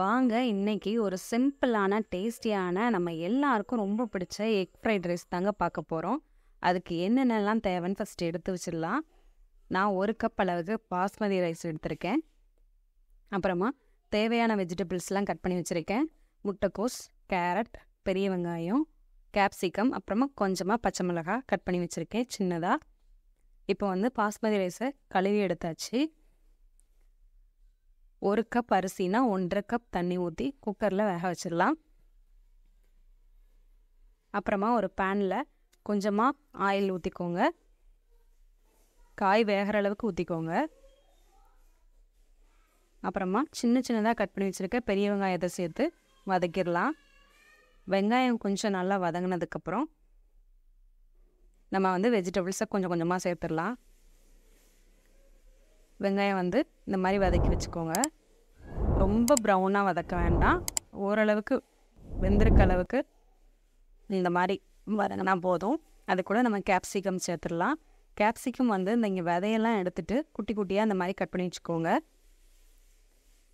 வாங்க இன்னைக்கு ஒரு சிம்பிளான டேஸ்டியான நம்ம எல்லாருக்கும் ரொம்ப பிடிச்ச எக் ஃப்ரைட் ரைஸ் தாங்க பார்க்க போகிறோம் அதுக்கு என்னென்னலாம் தேவைன்னு ஃபஸ்ட் எடுத்து வச்சிடலாம் நான் ஒரு கப் அளவுக்கு பாஸ்மதி ரைஸ் எடுத்திருக்கேன் அப்புறமா தேவையான வெஜிடபிள்ஸ்லாம் கட் பண்ணி வச்சுருக்கேன் முட்டைக்கோஸ் கேரட் பெரிய வெங்காயம் கேப்சிகம் அப்புறமா கொஞ்சமாக பச்சை மிளகாய் கட் பண்ணி வச்சுருக்கேன் சின்னதாக இப்போ வந்து பாஸ்மதி ரைஸை கழுவி எடுத்தாச்சு ஒரு கப் அரிசினா ஒன்றரை கப் தண்ணி ஊற்றி குக்கரில் வேக வச்சிடலாம் அப்புறமா ஒரு பேனில் கொஞ்சமாக ஆயில் ஊற்றிக்கோங்க காய் வேகிற அளவுக்கு ஊற்றிக்கோங்க அப்புறமா சின்ன சின்னதாக கட் பண்ணி வச்சுருக்க பெரிய வெங்காயத்தை சேர்த்து வதக்கிடலாம் வெங்காயம் கொஞ்சம் நல்லா வதங்கினதுக்கப்புறம் நம்ம வந்து வெஜிடபிள்ஸை கொஞ்சம் கொஞ்சமாக சேர்த்துடலாம் வெங்காயம் வந்து இந்த மாதிரி வதக்கி வச்சுக்கோங்க ரொம்ப ப்ரௌனாக வதக்க வேண்டாம் ஓரளவுக்கு வெந்திருக்க அளவுக்கு இந்த மாதிரி வதங்கினா போதும் அது கூட நம்ம கேப்சிகம் சேர்த்துடலாம் கேப்சிகம் வந்து இந்த இங்கே விதையெல்லாம் எடுத்துகிட்டு குட்டி குட்டியாக இந்த மாதிரி கட் பண்ணி வச்சுக்கோங்க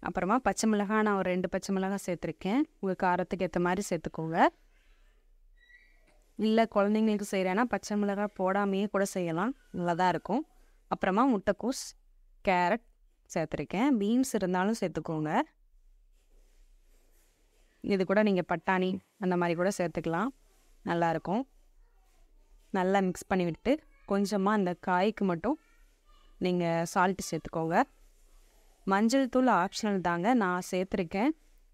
அப்புறமா பச்சை மிளகாய் நான் ஒரு ரெண்டு பச்சை மிளகாய் சேர்த்துருக்கேன் உங்கள் காரத்துக்கு ஏற்ற மாதிரி சேர்த்துக்கோங்க இல்லை குழந்தைங்களுக்கு செய்கிறேன்னா பச்சை மிளகாய் போடாமையே கூட செய்யலாம் நல்லா தான் இருக்கும் அப்புறமா முட்டைக்கூஸ் கேரட் சேர்த்துருக்கேன் பீன்ஸ் இருந்தாலும் சேர்த்துக்கோங்க இது கூட நீங்கள் பட்டாணி அந்த மாதிரி கூட சேர்த்துக்கலாம் நல்லாயிருக்கும் நல்லா மிக்ஸ் பண்ணி விட்டு கொஞ்சமாக அந்த காய்க்கு மட்டும் நீங்கள் சால்ட்டு சேர்த்துக்கோங்க மஞ்சள் தூள் ஆப்ஷனல் தாங்க நான் சேர்த்துருக்கேன்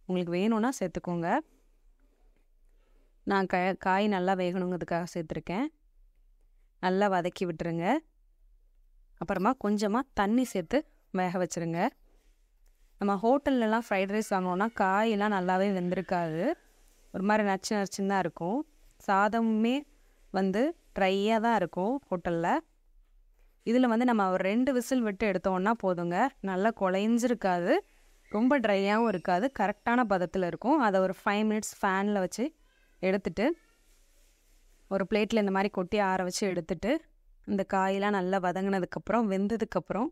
உங்களுக்கு வேணும்னா சேர்த்துக்கோங்க நான் க காய் நல்லா வேகணுங்கிறதுக்காக சேர்த்துருக்கேன் நல்லா வதக்கி விட்டுருங்க அப்புறமா கொஞ்சமாக தண்ணி சேர்த்து வேக வச்சுருங்க நம்ம ஹோட்டல்லலாம் ஃப்ரைட் ரைஸ் வாங்கினோன்னா காயெல்லாம் நல்லாவே வெந்திருக்காது ஒரு மாதிரி நச்சு நச்சுன்னு தான் இருக்கும் சாதமுமே வந்து ட்ரையாக தான் இருக்கும் ஹோட்டலில் இதில் வந்து நம்ம ஒரு ரெண்டு விசில் விட்டு எடுத்தோன்னா போதுங்க நல்லா குழைஞ்சிருக்காது ரொம்ப ட்ரையாகவும் இருக்காது கரெக்டான பதத்தில் இருக்கும் அதை ஒரு ஃபைவ் மினிட்ஸ் ஃபேனில் வச்சு எடுத்துட்டு ஒரு பிளேட்டில் இந்த மாதிரி கொட்டி ஆற வச்சு எடுத்துட்டு இந்த காயெலாம் நல்லா வதங்கினதுக்கப்புறம் வெந்ததுக்கப்புறம்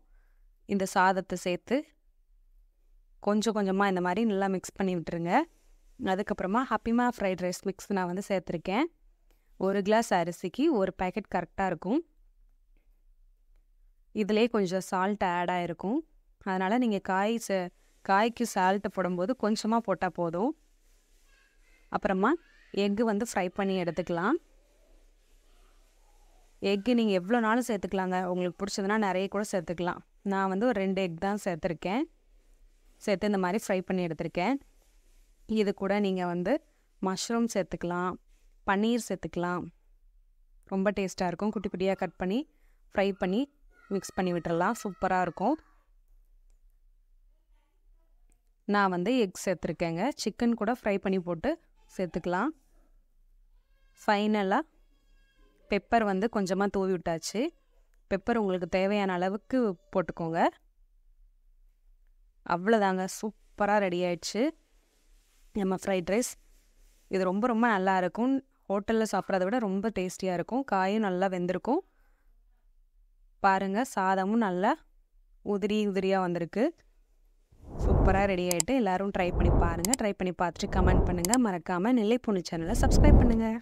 இந்த சாதத்தை சேர்த்து கொஞ்சம் கொஞ்சமாக இந்த மாதிரி நல்லா மிக்ஸ் பண்ணி விட்டுருங்க அதுக்கப்புறமா ஹப்பிமா ஃப்ரைட் ரைஸ் மிக்ஸ் நான் வந்து சேர்த்துருக்கேன் ஒரு கிளாஸ் அரிசிக்கு ஒரு பேக்கெட் கரெக்டாக இருக்கும் இதிலே கொஞ்சம் சால்ட் ஆட் ஆகிருக்கும் அதனால் நீங்கள் காய் ச காய்க்கு சால்ட்டு போடும்போது கொஞ்சமாக போட்டால் போதும் அப்புறமா எக்கு வந்து ஃப்ரை பண்ணி எடுத்துக்கலாம் எக்கு நீங்கள் எவ்வளோ நாளும் சேர்த்துக்கலாங்க உங்களுக்கு பிடிச்சதுன்னா நிறைய கூட சேர்த்துக்கலாம் நான் வந்து ஒரு ரெண்டு எக் தான் சேர்த்துருக்கேன் சேர்த்து இந்த மாதிரி ஃப்ரை பண்ணி எடுத்திருக்கேன் இது கூட நீங்கள் வந்து மஷ்ரூம் சேர்த்துக்கலாம் பன்னீர் சேர்த்துக்கலாம் ரொம்ப டேஸ்ட்டாக இருக்கும் குட்டி குட்டியாக கட் பண்ணி ஃப்ரை பண்ணி மிக்ஸ் பண்ணி விட்டுடலாம் சூப்பராக இருக்கும் நான் வந்து எக் சேர்த்துருக்கேங்க சிக்கன் கூட ஃப்ரை பண்ணி போட்டு சேர்த்துக்கலாம் ஃபைனலாக பெப்பர் வந்து கொஞ்சமாக தூவி விட்டாச்சு பெப்பர் உங்களுக்கு தேவையான அளவுக்கு போட்டுக்கோங்க அவ்வளோதாங்க சூப்பராக ரெடி ஆயிடுச்சு நம்ம ஃப்ரைட் ரைஸ் இது ரொம்ப ரொம்ப நல்லா இருக்கும் ஹோட்டலில் சாப்பிட்றத விட ரொம்ப டேஸ்டியாக இருக்கும் காயும் நல்லா வெந்திருக்கும் பாருங்கள் சாதமும் நல்லா உதிரி உதிரியாக வந்திருக்கு சூப்பராக ரெடி ஆகிட்டு எல்லோரும் ட்ரை பண்ணி பாருங்கள் ட்ரை பண்ணி பார்த்துட்டு கமெண்ட் பண்ணுங்கள் மறக்காமல் நிலைப்பொண்ணு சேனலை சப்ஸ்கிரைப் பண்ணுங்கள்